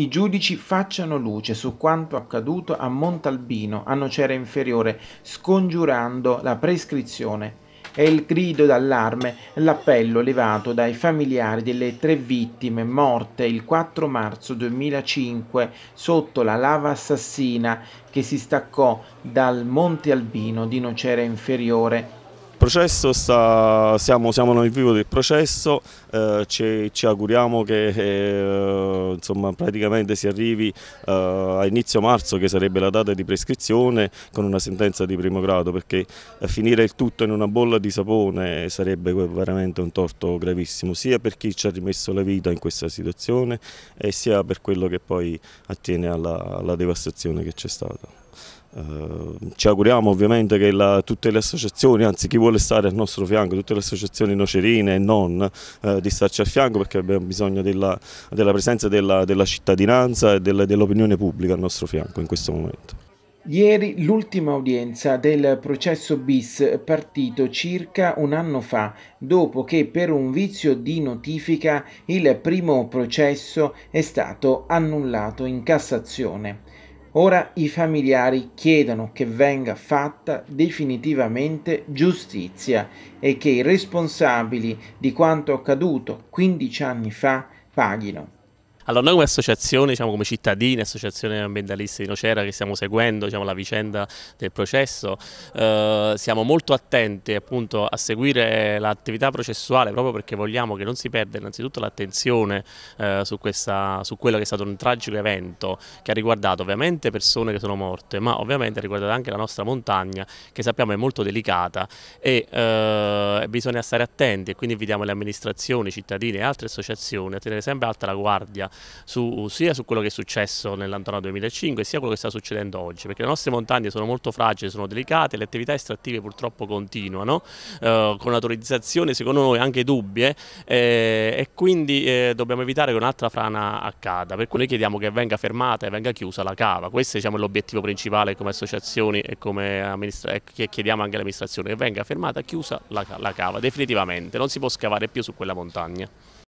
i giudici facciano luce su quanto accaduto a Montalbino, a Nocera Inferiore, scongiurando la prescrizione. È il grido d'allarme, l'appello levato dai familiari delle tre vittime morte il 4 marzo 2005 sotto la lava assassina che si staccò dal Monte Albino di Nocera Inferiore processo, sta, siamo, siamo, nel vivo del processo, eh, ci, ci, auguriamo che eh, insomma, praticamente si arrivi eh, a inizio marzo che sarebbe la data di prescrizione con una sentenza di primo grado perché eh, finire il tutto in una bolla di sapone sarebbe veramente un torto gravissimo sia per chi ci ha rimesso la vita in questa situazione sia per quello che poi attiene alla, alla devastazione che c'è stata. Eh, ci auguriamo ovviamente che la, tutte le associazioni, anzi chi vuole stare al nostro fianco, tutte le associazioni nocerine e non eh, di starci al fianco perché abbiamo bisogno della, della presenza della, della, cittadinanza e dell'opinione pubblica al nostro fianco in questo momento. Ieri l'ultima udienza del processo bis è partito circa un anno fa, dopo che per un vizio di notifica il primo processo è stato annullato in Cassazione. Ora i familiari chiedono che venga fatta definitivamente giustizia e che i responsabili di quanto accaduto 15 anni fa paghino. Allora, noi come associazione, diciamo, come cittadini, associazione ambientalisti di Nocera che stiamo seguendo diciamo, la vicenda del processo, eh, siamo molto attenti appunto, a seguire l'attività processuale proprio perché vogliamo che non si perda innanzitutto l'attenzione eh, su, su, quello che è stato un tragico evento che ha riguardato ovviamente persone che sono morte, ma ovviamente ha riguardato anche la nostra montagna che sappiamo è molto delicata e eh, bisogna stare attenti e quindi invitiamo le amministrazioni, i cittadini e altre associazioni a tenere sempre alta la guardia su, sia su quello che è successo nell'Antona 2005 sia quello che sta succedendo oggi, perché le nostre montagne sono molto fragili, sono delicate, le attività estrattive purtroppo continuano, eh, con autorizzazioni secondo noi anche dubbie eh, e quindi eh, dobbiamo evitare che un'altra frana accada, per cui noi chiediamo che venga fermata e venga chiusa la cava, questo diciamo, è l'obiettivo principale come associazioni e come amministra- che chiediamo anche all'amministrazione, che venga fermata e chiusa la, la cava definitivamente, non si può scavare più su quella montagna.